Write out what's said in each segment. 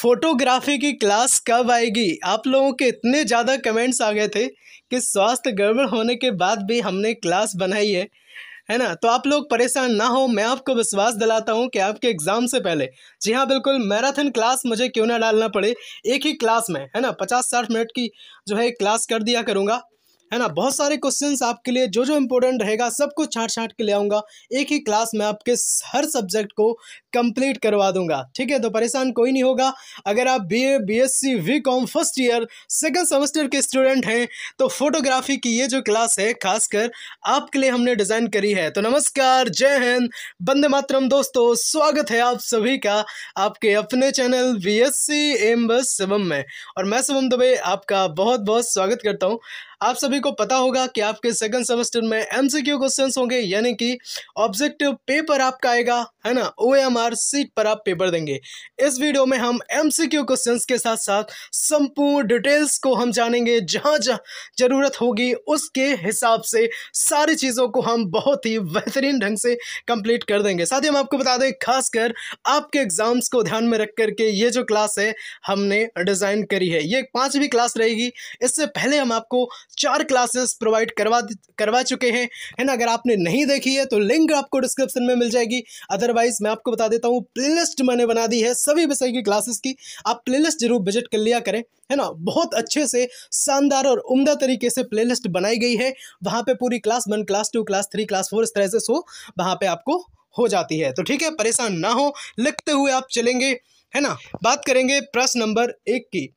Photography की class कब आएगी आप लोगों के इतने ज़्यादा कमेंट्स आ गए थे कि स्वास्थ्य गड़बड़ होने के बाद भी हमने क्लास बनाई है है ना तो आप लोग परेशान ना हो मैं आपको विश्वास दिलाता हूँ कि आपके एग्ज़ाम से पहले जी हाँ बिल्कुल मैराथन क्लास मुझे क्यों ना डालना पड़े एक ही क्लास में है ना पचास साठ मिनट की जो है क्लास कर दिया करूँगा है ना बहुत सारे क्वेश्चंस आपके लिए जो जो इंपॉर्टेंट रहेगा सब कुछ छाट छाट के ले आऊँगा एक ही क्लास में आपके हर सब्जेक्ट को कंप्लीट करवा दूंगा ठीक है तो परेशान कोई नहीं होगा अगर आप B A B S C B com first year second semester के स्टूडेंट हैं तो फोटोग्राफी की ये जो क्लास है खासकर आपके लिए हमने डिज़ाइन करी है तो नमस्कार जय हिंद बंदे मातरम दोस्तों स्वागत है आप सभी का आपके अपने channel B S C M बस शिवम में और मैं शुभम दुबे आपका बहुत बहुत स्वागत करता हूँ आप सभी को पता होगा कि आपके सेकंड सेमेस्टर में एमसीक्यू क्वेश्चंस होंगे यानी कि ऑब्जेक्टिव पेपर आपका आएगा है ना आर सीट पर आप पेपर देंगे इस वीडियो में हम एमसीक्यू क्वेश्चंस के साथ साथ संपूर्ण डिटेल्स को हम जानेंगे जहाँ जहाँ ज़रूरत होगी उसके हिसाब से सारी चीज़ों को हम बहुत ही बेहतरीन ढंग से कंप्लीट कर देंगे साथ ही हम आपको बता दें खासकर आपके एग्ज़ाम्स को ध्यान में रख करके ये जो क्लास है हमने डिज़ाइन करी है ये पाँचवीं क्लास रहेगी इससे पहले हम आपको चार क्लासेस प्रोवाइड करवा करवा चुके हैं है ना अगर आपने नहीं देखी है तो लिंक आपको डिस्क्रिप्शन में मिल जाएगी अदरवाइज़ मैं आपको बता देता हूँ प्लेलिस्ट मैंने बना दी है सभी विषय की क्लासेस की आप प्लेलिस्ट जरूर विजिट कर लिया करें है ना बहुत अच्छे से शानदार और उम्दा तरीके से प्लेलिस्ट बनाई गई है वहाँ पर पूरी class one class two class three class four इस तरह से सो वहाँ पर आपको हो जाती है तो ठीक है परेशान ना हो लिखते हुए आप चलेंगे है ना बात करेंगे प्रश्न नंबर एक की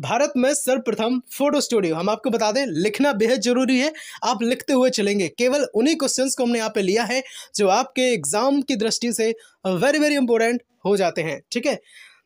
भारत में सर्वप्रथम फोटो स्टूडियो हम आपको बता दें लिखना बेहद जरूरी है आप लिखते हुए चलेंगे केवल उन्हीं क्वेश्चंस को हमने यहाँ पे लिया है जो आपके एग्जाम की दृष्टि से वेरी वेरी इंपॉर्टेंट हो जाते हैं ठीक है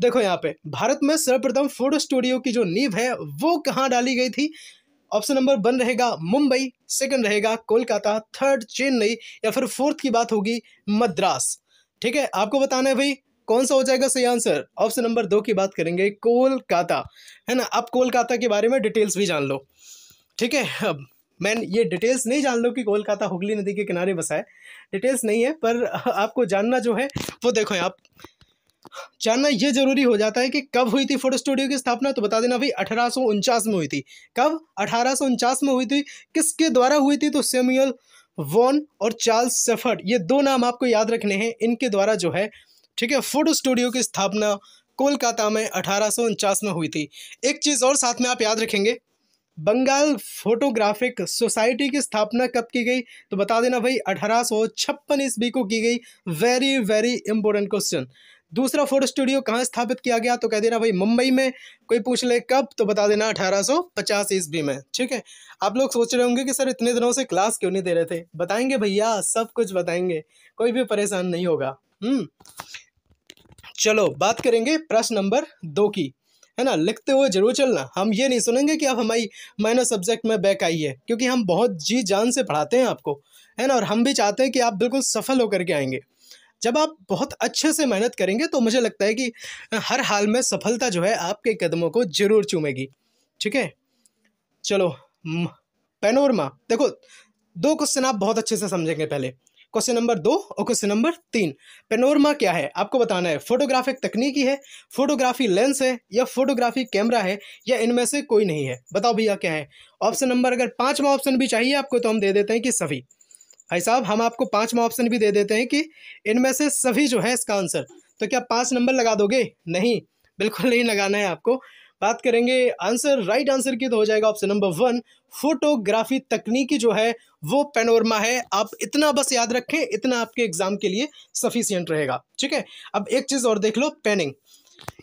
देखो यहाँ पे भारत में सर्वप्रथम फोटो स्टूडियो की जो नींव है वो कहाँ डाली गई थी ऑप्शन नंबर वन रहेगा मुंबई सेकेंड रहेगा कोलकाता थर्ड चेन्नई या फिर फोर्थ की बात होगी मद्रास ठीक है आपको बताना है भाई कौन सा हो जाएगा सही आंसर ऑप्शन नंबर दो की बात करेंगे कोलकाता है ना आप कोलकाता के बारे में डिटेल्स भी जान लो ठीक है अब मैन ये डिटेल्स नहीं जान लो कि कोलकाता हुगली नदी के किनारे बसा है डिटेल्स नहीं है पर आपको जानना जो है वो देखो आप जानना ये जरूरी हो जाता है कि कब हुई थी फोटो स्टूडियो की स्थापना तो बता देना भाई अठारह में हुई थी कब अठारह में हुई थी किसके द्वारा हुई थी तो सेम्यूअल वॉन और चार्ल्स सेफर्ड ये दो नाम आपको याद रखने हैं इनके द्वारा जो है ठीक है फोटो स्टूडियो की स्थापना कोलकाता में अठारह में हुई थी एक चीज़ और साथ में आप याद रखेंगे बंगाल फोटोग्राफिक सोसाइटी की स्थापना कब की गई तो बता देना भाई अठारह सौ छप्पन ईस्वी को की गई वेरी वेरी इंपॉर्टेंट क्वेश्चन दूसरा फोटो स्टूडियो कहाँ स्थापित किया गया तो कह देना भाई मुंबई में कोई पूछ ले कब तो बता देना अठारह सौ पचास ईस्वी में ठीक है आप लोग सोच रहे होंगे कि सर इतने दिनों से क्लास क्यों नहीं दे रहे थे बताएंगे भैया सब कुछ बताएंगे कोई भी परेशान नहीं होगा हम्म चलो बात करेंगे प्रश्न नंबर दो की है ना लिखते हुए जरूर चलना हम ये नहीं सुनेंगे कि आप हमारी माइनर सब्जेक्ट में बैक आई है क्योंकि हम बहुत जी जान से पढ़ाते हैं आपको है ना और हम भी चाहते हैं कि आप बिल्कुल सफल होकर के आएंगे जब आप बहुत अच्छे से मेहनत करेंगे तो मुझे लगता है कि हर हाल में सफलता जो है आपके कदमों को जरूर चूमेगी ठीक है चलो पेनोरमा देखो दो क्वेश्चन आप बहुत अच्छे से समझेंगे पहले क्वेश्चन नंबर दो और क्वेश्चन नंबर तीन पेनोरमा क्या है आपको बताना है फोटोग्राफिक तकनीकी है फोटोग्राफी लेंस है या फोटोग्राफी कैमरा है या इनमें से कोई नहीं है बताओ भैया क्या है ऑप्शन नंबर अगर पाँचवा ऑप्शन भी चाहिए आपको तो हम दे देते हैं कि सभी भाई साहब हम आपको पाँचवा ऑप्शन भी दे देते हैं कि इनमें से सभी जो है इसका आंसर तो क्या पाँच नंबर लगा दोगे नहीं बिल्कुल नहीं लगाना है आपको बात करेंगे आंसर राइट आंसर की तो हो जाएगा ऑप्शन नंबर वन फोटोग्राफी तकनीकी जो है वो पेनोरमा है आप इतना बस याद रखें इतना आपके एग्ज़ाम के लिए सफिशियंट रहेगा ठीक है अब एक चीज़ और देख लो पेनिंग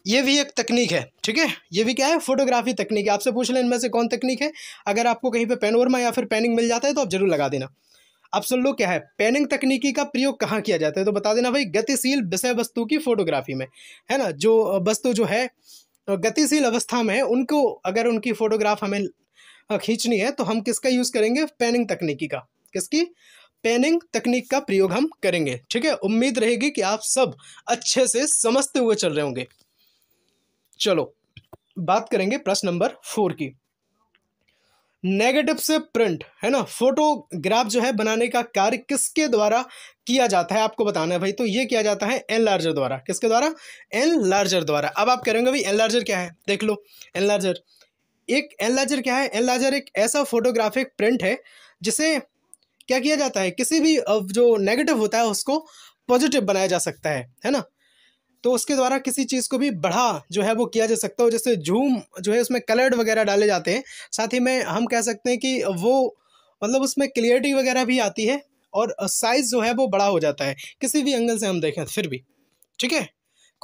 ये भी एक तकनीक है ठीक है ये भी क्या है फोटोग्राफी तकनीक है आपसे पूछ लें इनमें से कौन तकनीक है अगर आपको कहीं पे पेनोरमा या फिर पेनिंग मिल जाता है तो आप जरूर लगा देना अब सुन लो क्या है पेनिंग तकनीकी का प्रयोग कहाँ किया जाता है तो बता देना भाई गतिशील विषय वस्तु की फोटोग्राफी में है ना जो वस्तु जो है गतिशील अवस्था में है उनको अगर उनकी फ़ोटोग्राफ हमें हाँ, खींचनी है तो हम किसका यूज़ करेंगे पैनिंग तकनीकी का किसकी पेनिंग तकनीक का प्रयोग हम करेंगे ठीक है उम्मीद रहेगी कि आप सब अच्छे से समझते हुए चल रहे होंगे चलो बात करेंगे प्रश्न नंबर फोर की नेगेटिव से प्रिंट है ना फोटोग्राफ जो है बनाने का कार्य किसके द्वारा किया जाता है आपको बताना है भाई तो ये किया जाता है एन लार्जर द्वारा किसके द्वारा एन लार्जर द्वारा अब आप करेंगे भाई एन लार्जर क्या है देख लो एन लार्जर एक एनलाइजर क्या है एनलाइजर एक ऐसा फोटोग्राफिक प्रिंट है जिसे क्या किया जाता है किसी भी जो नेगेटिव होता है उसको पॉजिटिव बनाया जा सकता है है ना तो उसके द्वारा किसी चीज़ को भी बढ़ा जो है वो किया जा सकता हो जैसे झूम जो है उसमें कलर्ड वगैरह डाले जाते हैं साथ ही में हम कह सकते हैं कि वो मतलब उसमें क्लियरिटी वगैरह भी आती है और साइज़ जो है वो बड़ा हो जाता है किसी भी एंगल से हम देखें फिर भी ठीक है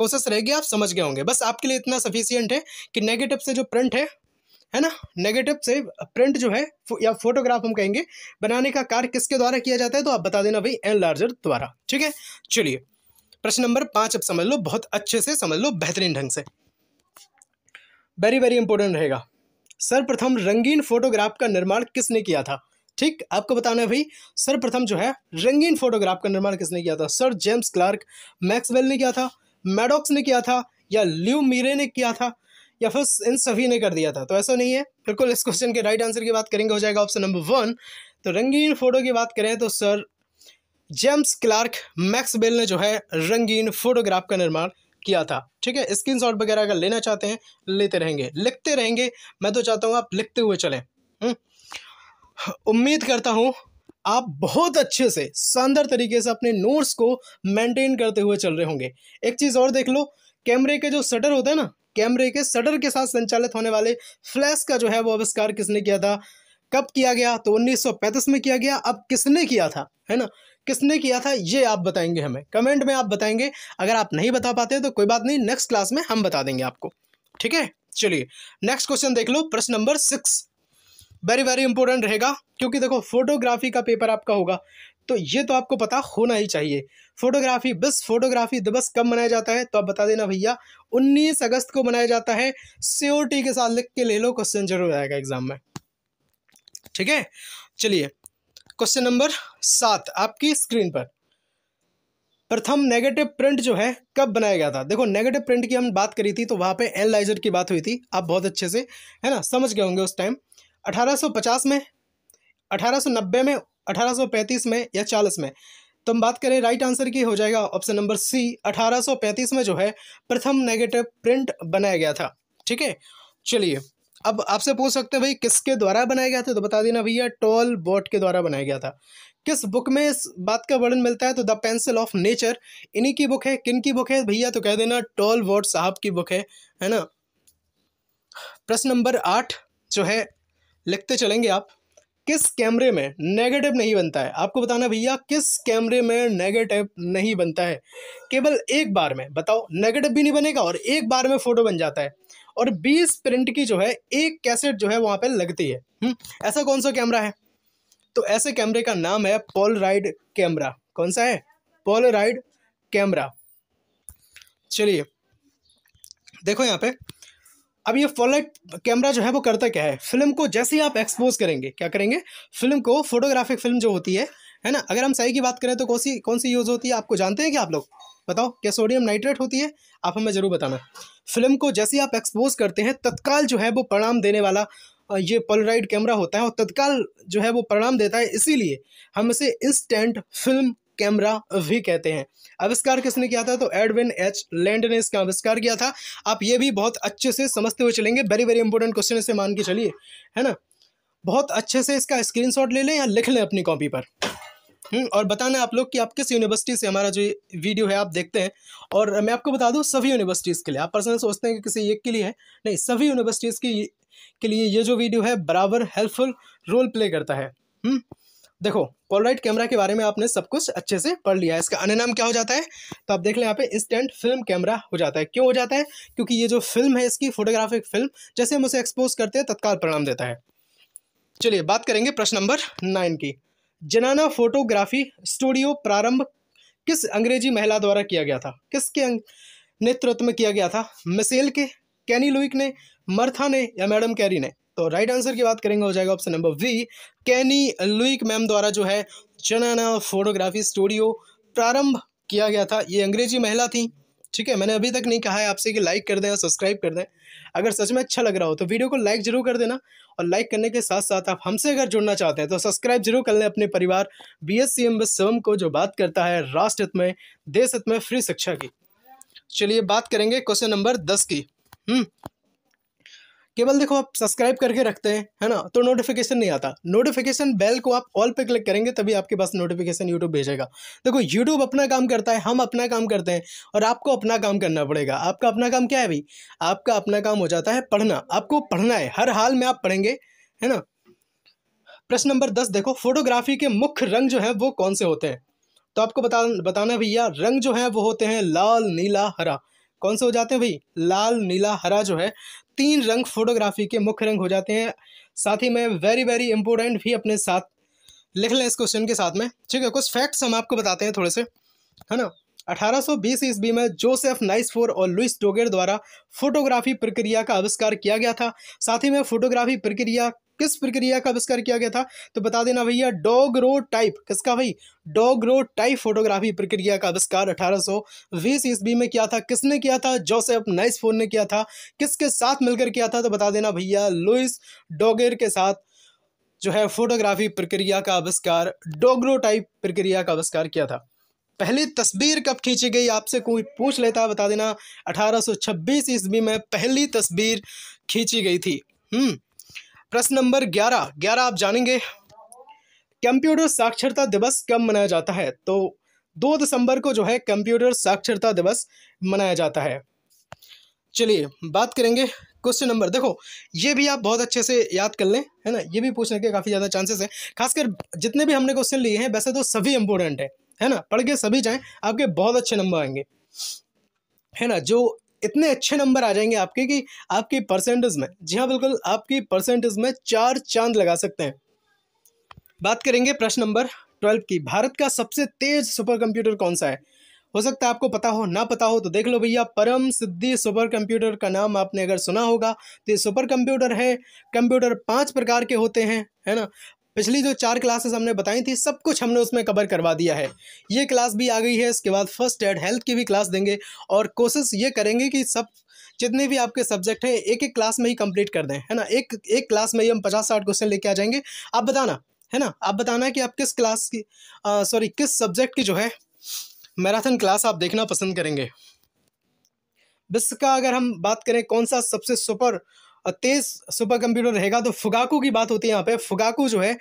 कोशिश रहेगी आप समझ गए होंगे बस आपके लिए इतना सफिशियंट है कि नेगेटिव से जो प्रिंट है है ना नेगेटिव से प्रिंट जो है या फोटोग्राफ हम कहेंगे बनाने का कार्य किसके द्वारा किया जाता है तो आप बता देना भाई एन लार्जर द्वारा ठीक है चलिए प्रश्न नंबर पांच अब समझ लो बहुत अच्छे से समझ लो बेहतरीन ढंग से वेरी वेरी इंपॉर्टेंट रहेगा सर्वप्रथम रंगीन फोटोग्राफ का निर्माण किसने किया था ठीक आपको बताना है भाई सर्वप्रथम जो है रंगीन फोटोग्राफ का निर्माण किसने किया था सर जेम्स क्लार्क मैक्सवेल ने किया था मैडॉक्स ने किया था या ल्यू मीरे ने किया था या फिर इन सभी ने कर दिया था तो ऐसा नहीं है बिल्कुल इस क्वेश्चन के राइट आंसर की बात करेंगे हो जाएगा ऑप्शन नंबर वन तो रंगीन फोटो की बात करें तो sir James Clerk Maxwell ने जो है रंगीन फोटोग्राफ का निर्माण किया था ठीक है स्क्रीन शॉट वगैरह अगर लेना चाहते हैं लेते रहेंगे लिखते रहेंगे मैं तो चाहता हूँ आप लिखते हुए चलें हम्म? उम्मीद करता हूँ आप बहुत अच्छे से शानदार तरीके से अपने नोट्स को मेंटेन करते हुए चल रहे होंगे एक चीज़ और देख लो कैमरे के जो शटर होते हैं ना कैमरे के सडर के साथ संचालित होने वाले फ्लैश का जो है वो आविष्कार किसने किया था कब किया गया तो 1935 में किया गया अब किसने किया था है ना किसने किया था ये आप बताएंगे हमें कमेंट में आप बताएंगे अगर आप नहीं बता पाते तो कोई बात नहीं नेक्स्ट क्लास में हम बता देंगे आपको ठीक है चलिए नेक्स्ट क्वेश्चन देख लो प्रश्न नंबर सिक्स वेरी वेरी इंपॉर्टेंट रहेगा क्योंकि देखो फोटोग्राफी का पेपर आपका होगा तो ये तो आपको पता होना ही चाहिए फोटोग्राफी बस फोटोग्राफी दिवस कब मनाया जाता है तो आप बता देना भैया 19 अगस्त को मनाया जाता है सियोरिटी के साथ लिख के ले लो क्वेश्चन जरूर आएगा एग्जाम में ठीक है चलिए क्वेश्चन नंबर सात आपकी स्क्रीन पर प्रथम नेगेटिव प्रिंट जो है कब बनाया गया था देखो नेगेटिव प्रिंट की हम बात करी थी तो वहाँ पे एनलाइजर की बात हुई थी आप बहुत अच्छे से है ना समझ गए होंगे उस टाइम 1850 में 1890 में 1835 में या चालीस में तो हम बात करें राइट आंसर की हो जाएगा ऑप्शन नंबर सी 1835 में जो है प्रथम नेगेटिव प्रिंट बनाया गया था ठीक है चलिए अब आपसे पूछ सकते हैं भाई किसके द्वारा बनाया गया था तो बता देना भैया टोल बोट के द्वारा बनाया गया था किस बुक में इस बात का वर्णन मिलता है तो द पेंसिल ऑफ नेचर इन्हीं की बुक है किन की बुक है भैया तो कह देना टोल वोट साहब की बुक है है ना प्रश्न नंबर आठ जो है लिखते चलेंगे आप किस कैमरे में नेगेटिव नहीं बनता है आपको बताना भैया किस कैमरे में नेगेटिव नहीं बनता है केवल एक बार में बताओ नेगेटिव भी नहीं बनेगा और एक बार में फ़ोटो बन जाता है और बीस प्रिंट की जो है एक कैसेट जो है वहाँ पर लगती है हम्म, ऐसा कौन सा कैमरा है तो ऐसे कैमरे का नाम है पोलराइड कैमरा कौन सा है पोलराइड कैमरा चलिए देखो यहाँ पे अब ये फ्लैट कैमरा जो है वो करता क्या है फिल्म को जैसे ही आप एक्सपोज करेंगे क्या करेंगे फिल्म को फोटोग्राफिक फिल्म जो होती है है ना अगर हम सही की बात करें तो कौन सी कौन सी यूज़ होती है आपको जानते हैं क्या आप लोग बताओ क्या सोडियम नाइट्रेट होती है आप हमें ज़रूर बताना फिल्म को जैसे आप एक्सपोज करते हैं तत्काल जो है वो परिणाम देने वाला ये पोलराइड कैमरा होता है और तत्काल जो है वो परिणाम देता है इसीलिए हम इसे इंस्टेंट फिल्म कैमरा भी कहते हैं आविष्कार किसने किया था तो एडविन एच लैंड ने इसका आविष्कार किया था आप ये भी बहुत अच्छे से समझते हुए चलेंगे वेरी वेरी इंपॉर्टेंट क्वेश्चन इसे मान के चलिए है ना बहुत अच्छे से इसका शॉट ले लें या लिख लें अपनी कॉपी पर हम्म, और बताना आप लोग कि आप किस यूनिवर्सिटी से हमारा जो वीडियो है आप देखते हैं और मैं आपको बता दूं सभी यूनिवर्सिटीज़ के लिए आप पर्सनल सोचते हैं कि किसी एक के लिए है नहीं सभी यूनिवर्सिटीज़ की के लिए ये जो वीडियो है बराबर हेल्पफुल रोल प्ले करता है हुँ? हम्म, देखो पोलराइट कैमरा के बारे में आपने सब कुछ अच्छे से पढ़ लिया है इसका अन्य नाम क्या हो जाता है तो आप देख लें यहाँ पे स्टैंड फिल्म कैमरा हो जाता है क्यों हो जाता है क्योंकि ये जो फिल्म है इसकी फोटोग्राफिक फिल्म जैसे हम उसे एक्सपोज करते हैं तत्काल परिणाम देता है चलिए बात करेंगे प्रश्न नंबर नाइन की जनाना फोटोग्राफी स्टूडियो प्रारंभ किस अंग्रेजी महिला द्वारा किया गया था किसके अं-, नेतृत्व में किया गया था मिसेल के कैनी लुइक ने मर्था ने या मैडम कैरी ने तो राइट आंसर की बात करेंगे हो जाएगा ऑप्शन नंबर वी कैनी लुइक मैम द्वारा जो है जनाना फोटोग्राफी स्टूडियो प्रारंभ किया गया था ये अंग्रेजी महिला थी ठीक है मैंने अभी तक नहीं कहा है आपसे कि लाइक कर दें और सब्सक्राइब कर दें अगर सच में अच्छा लग रहा हो तो वीडियो को लाइक जरूर कर देना और लाइक करने के साथ साथ आप हमसे अगर जुड़ना चाहते हैं तो सब्सक्राइब जरूर कर लें अपने परिवार बी एस सी एम बस को जो बात करता है राष्ट्र हित में देश हित में फ्री शिक्षा की चलिए बात करेंगे क्वेश्चन नंबर दस की हम्म केवल देखो आप सब्सक्राइब करके रखते हैं है ना तो नोटिफिकेशन नहीं आता नोटिफिकेशन बेल को आप ऑल पे क्लिक करेंगे तभी आपके पास नोटिफिकेशन यूट्यूब भेजेगा देखो यूट्यूब अपना काम करता है हम अपना काम करते हैं और आपको अपना काम करना पड़ेगा आपका अपना काम क्या है भाई आपका अपना काम हो जाता है पढ़ना आपको पढ़ना है हर हाल में आप पढ़ेंगे है ना प्रश्न नंबर दस देखो फोटोग्राफी के मुख्य रंग जो है वो कौन से होते हैं तो आपको बता बताना भैया रंग जो है वो होते हैं लाल नीला हरा कौन से हो जाते हैं भाई लाल नीला हरा जो है तीन रंग फोटोग्राफी के मुख्य रंग हो जाते हैं साथ ही में वेरी वेरी इंपॉर्टेंट भी अपने साथ लिख लें इस क्वेश्चन के साथ में ठीक है कुछ फैक्ट्स हम आपको बताते हैं थोड़े से है ना 1820 सौ ईस्वी में जोसेफ नाइसफोर और लुइस डोगेर द्वारा फोटोग्राफी प्रक्रिया का आविष्कार किया गया था साथ ही में फोटोग्राफी प्रक्रिया किस प्रक्रिया का आविष्कार किया गया था तो बता देना भैया डोगरो टाइप किसका भाई डोगरो टाइप फोटोग्राफी प्रक्रिया का आविष्कार 1820 ईस्वी में किया था किसने किया था जोसेफ नाइसफोन ने किया था किसके साथ मिलकर किया था तो बता देना भैया लुइस डोगेर के साथ जो है फोटोग्राफी प्रक्रिया का आविष्कार डोगरो टाइप प्रक्रिया का आविष्कार किया था पहली तस्वीर कब खींची गई आपसे कोई पूछ लेता है बता देना 1826 ईस्वी में पहली तस्वीर खींची गई थी हम्म प्रश्न नंबर ग्यारह ग्यारह आप जानेंगे कंप्यूटर साक्षरता दिवस कब मनाया जाता है तो दो दिसंबर को जो है कंप्यूटर साक्षरता दिवस मनाया जाता है चलिए बात करेंगे क्वेश्चन नंबर देखो ये भी आप बहुत अच्छे से याद कर लें है ना ये भी पूछने के काफ़ी ज़्यादा चांसेस हैं खासकर जितने भी हमने क्वेश्चन लिए हैं वैसे तो सभी इंपॉर्टेंट है है ना पढ़ के सभी जाएँ आपके बहुत अच्छे नंबर आएंगे है ना जो इतने अच्छे नंबर आ जाएंगे आपके कि आपकी परसेंटेज में जी हाँ बिल्कुल आपकी परसेंटेज में चार चांद लगा सकते हैं बात करेंगे प्रश्न नंबर ट्वेल्व की भारत का सबसे तेज सुपर कंप्यूटर कौन सा है हो सकता है आपको पता हो ना पता हो तो देख लो भैया परम सिद्धि सुपर कंप्यूटर का नाम आपने अगर सुना होगा तो ये सुपर कंप्यूटर है कंप्यूटर पांच प्रकार के होते हैं है ना पिछली जो चार क्लासेस हमने बताई थी सब कुछ हमने उसमें कवर करवा दिया है ये क्लास भी आ गई है इसके बाद फर्स्ट एड हेल्थ की भी क्लास देंगे और कोशिश ये करेंगे कि सब जितने भी आपके सब्जेक्ट हैं एक एक क्लास में ही कंप्लीट कर दें है ना एक एक क्लास में ही हम पचास साठ क्वेश्चन लेके आ जाएंगे आप बताना है ना आप बताना कि आप किस क्लास की सॉरी किस सब्जेक्ट की जो है मैराथन क्लास आप देखना पसंद करेंगे विश्व का अगर हम बात करें कौन सा सबसे सुपर और तेज़ सुपर कंप्यूटर रहेगा तो फुगाकू की बात होती है यहाँ पे फुगाकू जो है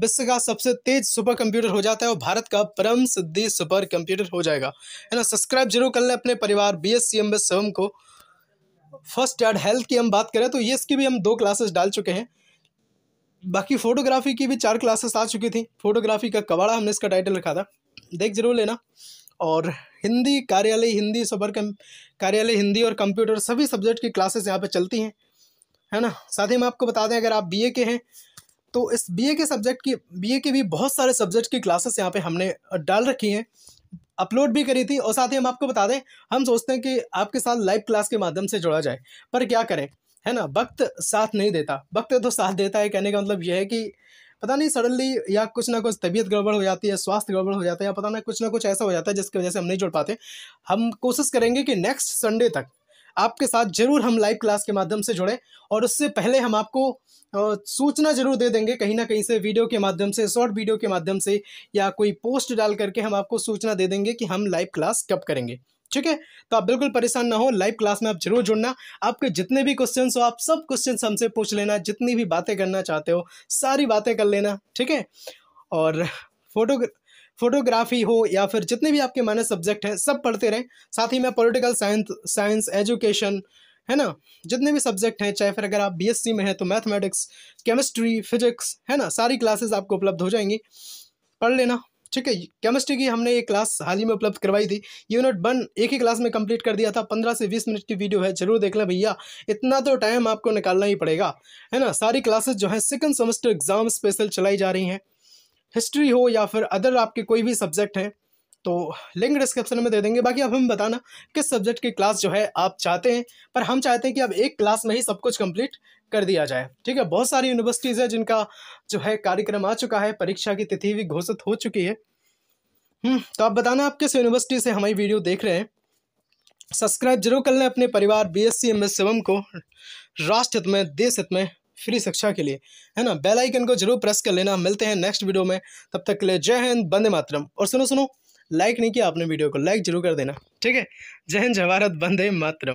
विश्व का सबसे तेज सुपर कंप्यूटर हो जाता है और भारत का परम सिद्धि सुपर कंप्यूटर हो जाएगा है ना सब्सक्राइब जरूर कर लें अपने परिवार B S C M S सेवन को फर्स्ट एड हेल्थ की हम बात करें तो ये इसकी भी हम दो क्लासेस डाल चुके हैं बाकी फोटोग्राफी की भी चार क्लासेस आ चुकी थी फोटोग्राफी का कबाड़ा हमने इसका टाइटल रखा था देख जरूर लेना और हिंदी कार्यालय हिंदी सबर कार्यालय हिंदी और कंप्यूटर सभी सब्जेक्ट की क्लासेस यहाँ पे चलती हैं है ना साथ ही मैं आपको बता दें अगर आप बीए के हैं तो इस बीए के सब्जेक्ट की बीए के भी बहुत सारे सब्जेक्ट की क्लासेस यहाँ पे हमने डाल रखी हैं अपलोड भी करी थी और साथ ही हम आपको बता दें हम सोचते हैं कि आपके साथ लाइव क्लास के माध्यम से जोड़ा जाए पर क्या करें है ना वक्त साथ नहीं देता वक्त तो साथ देता है कहने का मतलब यह है कि पता नहीं सडनली या कुछ ना कुछ तबीयत गड़बड़ हो जाती है स्वास्थ्य गड़बड़ हो जाता है या पता ना कुछ ना कुछ ऐसा हो जाता है जिसकी वजह से हम नहीं जुड़ पाते हम कोशिश करेंगे कि नेक्स्ट संडे तक आपके साथ जरूर हम लाइव क्लास के माध्यम से जुड़ें और उससे पहले हम आपको सूचना जरूर दे देंगे कहीं ना कहीं से वीडियो के माध्यम से शॉर्ट वीडियो के माध्यम से या कोई पोस्ट डाल करके हम आपको सूचना दे देंगे कि हम लाइव क्लास कब करेंगे ठीक है तो आप बिल्कुल परेशान ना हो लाइव क्लास में आप जरूर जुड़ना आपके जितने भी क्वेश्चन हो आप सब क्वेश्चन हमसे पूछ लेना जितनी भी बातें करना चाहते हो सारी बातें कर लेना ठीक है और फोटो फोटोग्राफी हो या फिर जितने भी आपके माइनस सब्जेक्ट हैं सब पढ़ते रहें साथ ही में पॉलिटिकल साइंस साइंस एजुकेशन है ना जितने भी सब्जेक्ट हैं चाहे फिर अगर आप बीएससी में हैं तो मैथमेटिक्स केमिस्ट्री फिजिक्स है ना सारी क्लासेस आपको उपलब्ध हो जाएंगी पढ़ लेना ठीक है केमिस्ट्री की हमने ये क्लास हाल ही में उपलब्ध करवाई थी यूनिट वन एक ही क्लास में कंप्लीट कर दिया था पंद्रह से बीस मिनट की वीडियो है जरूर देख लें भैया इतना तो टाइम आपको निकालना ही पड़ेगा है ना सारी क्लासेस जो है सेकेंड सेमेस्टर एग्जाम स्पेशल चलाई जा रही हैं हिस्ट्री हो या फिर अदर आपके कोई भी सब्जेक्ट हैं तो लिंक डिस्क्रिप्शन में दे देंगे बाकी अब हम बताना किस सब्जेक्ट की क्लास जो है आप चाहते हैं पर हम चाहते हैं कि अब एक क्लास में ही सब कुछ कंप्लीट कर दिया जाए ठीक है बहुत सारी यूनिवर्सिटीज़ है जिनका जो है कार्यक्रम आ चुका है परीक्षा की तिथि भी घोषित हो चुकी है हम्म, तो आप बताना आप किस यूनिवर्सिटी से हमारी वीडियो देख रहे हैं सब्सक्राइब जरूर कर लें अपने परिवार B S C M S Shivam को राष्ट्र हित में देश हित में फ्री शिक्षा के लिए है ना बेल आइकन को जरूर प्रेस कर लेना मिलते हैं नेक्स्ट वीडियो में तब तक के लिए जय हिंद बंदे मातरम और सुनो सुनो लाइक नहीं किया आपने वीडियो को लाइक जरूर कर देना ठीक है जय हिंद जवाहरत बंदे मातरम